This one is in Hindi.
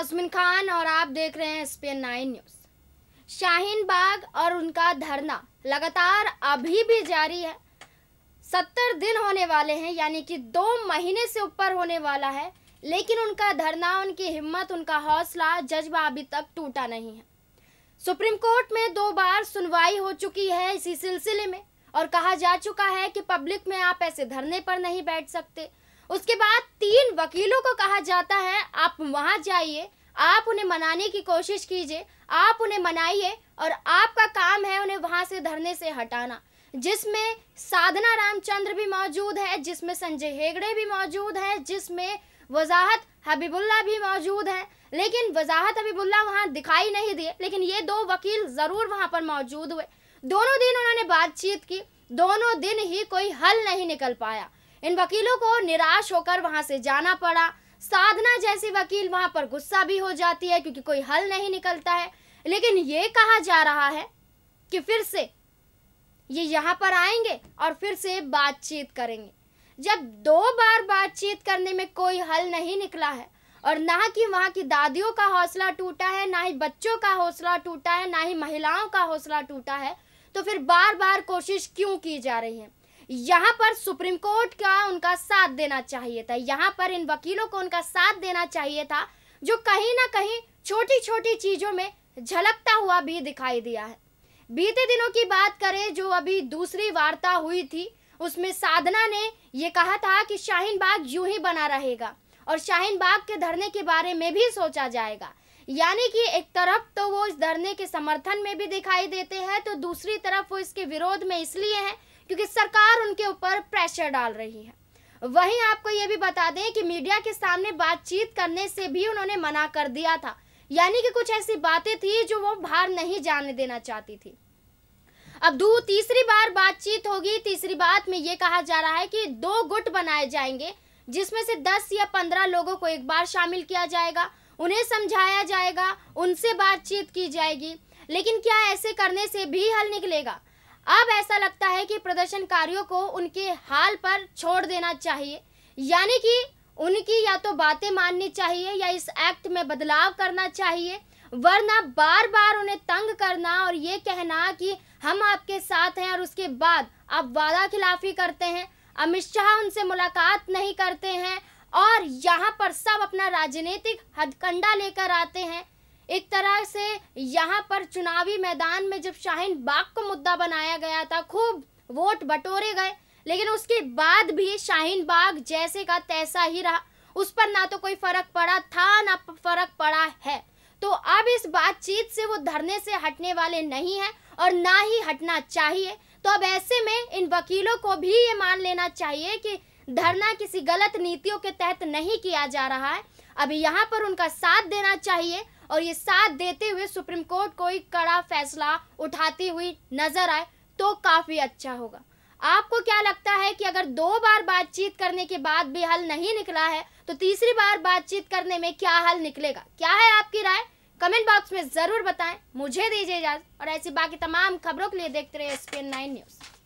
नाजमिन खान और आप देख रहे हैं Spain nine news Shaheen Bagh और उनका धरना लगातार अभी भी जारी है सत्तर दिन होने वाले हैं यानी कि दो महीने से ऊपर होने वाला है लेकिन उनका धरना उनकी हिम्मत उनका हौसला जज्बा अभी तक टूटा नहीं है सुप्रीम कोर्ट में दो बार सुनवाई हो चुकी है इसी सिलसिले में और कहा जा चुका है कि पब्लिक में आप ऐसे धरने पर नहीं बैठ सकते उसके बाद तीन वकीलों को कहा जाता है आप वहाँ जाइए आप उन्हें मनाने की कोशिश कीजिए आप उन्हें मनाइए और आपका काम है उन्हें वहां से धरने से हटाना जिसमें साधना रामचंद्र भी मौजूद है जिसमें संजय हेगड़े भी मौजूद है जिसमें वजाहत हबीबुल्ला भी मौजूद है लेकिन वजाहत हबीबुल्ला वहाँ दिखाई नहीं दिए लेकिन ये दो वकील ज़रूर वहाँ पर मौजूद हुए दोनों दिन उन्होंने बातचीत की दोनों दिन ही कोई हल नहीं निकल पाया इन वकीलों को निराश होकर वहां से जाना पड़ा साधना जैसी वकील वहां पर गुस्सा भी हो जाती है क्योंकि कोई हल नहीं निकलता है लेकिन ये कहा जा रहा है कि फिर से ये यहाँ पर आएंगे और फिर से बातचीत करेंगे जब दो बार बातचीत करने में कोई हल नहीं निकला है और ना कि वहाँ की दादियों का हौसला टूटा है ना ही बच्चों का हौसला टूटा है ना ही महिलाओं का हौसला टूटा है तो फिर बार बार कोशिश क्यों की जा रही है यहाँ पर सुप्रीम कोर्ट का उनका साथ देना चाहिए था यहाँ पर इन वकीलों को उनका साथ देना चाहिए था जो कहीं ना कहीं छोटी छोटी चीज़ों में झलकता हुआ भी दिखाई दिया है बीते दिनों की बात करें जो अभी दूसरी वार्ता हुई थी उसमें साधना ने ये कहा था कि शाहीन बाग यूं ही बना रहेगा और शाहीन बाग के धरने के बारे में भी सोचा जाएगा यानी कि एक तरफ तो वो इस धरने के समर्थन में भी दिखाई देते हैं तो दूसरी तरफ वो इसके विरोध में इसलिए हैं क्योंकि सरकार उनके ऊपर प्रेशर डाल रही है वहीं आपको ये भी बता दें कि मीडिया के सामने बातचीत करने से भी उन्होंने मना कर दिया था यानी कि कुछ ऐसी बातें थी जो वो बाहर नहीं जाने देना चाहती थी अब दू तीसरी बार बातचीत होगी तीसरी बात में ये कहा जा रहा है कि दो गुट बनाए जाएंगे जिसमें से दस या पंद्रह लोगों को एक बार शामिल किया जाएगा उन्हें समझाया जाएगा उनसे बातचीत की जाएगी लेकिन क्या ऐसे करने से भी हल निकलेगा अब ऐसा लगता है कि प्रदर्शनकारियों को उनके हाल पर छोड़ देना चाहिए यानी कि उनकी या तो बातें माननी चाहिए या इस एक्ट में बदलाव करना चाहिए वरना बार बार उन्हें तंग करना और ये कहना कि हम आपके साथ हैं और उसके बाद आप वादा खिलाफी करते हैं अमित शाह उनसे मुलाकात नहीं करते हैं और यहाँ पर सब अपना राजनीतिक हथकंडा लेकर आते हैं एक तरह से यहाँ पर चुनावी मैदान में जब शाहीन बाग को मुद्दा बनाया गया था खूब वोट बटोरे गए लेकिन उसके बाद भी शाहीन बाग जैसे का तैसा ही रहा उस पर ना तो कोई फर्क पड़ा था ना फर्क पड़ा है तो अब इस बातचीत से वो धरने से हटने वाले नहीं है और ना ही हटना चाहिए तो अब ऐसे में इन वकीलों को भी ये मान लेना चाहिए कि धरना किसी गलत नीतियों के तहत नहीं किया जा रहा है अभी यहाँ पर उनका साथ देना चाहिए और ये साथ देते हुए सुप्रीम कोर्ट कोई कड़ा फैसला उठाती हुई नजर आए तो काफ़ी अच्छा होगा आपको क्या लगता है कि अगर दो बार बातचीत करने के बाद भी हल नहीं निकला है तो तीसरी बार बातचीत करने में क्या हल निकलेगा क्या है आपकी राय कमेंट बॉक्स में ज़रूर बताएं मुझे दीजिए इजाज़त और ऐसी बाकी तमाम खबरों के लिए देखते रहे एस पी न्यूज़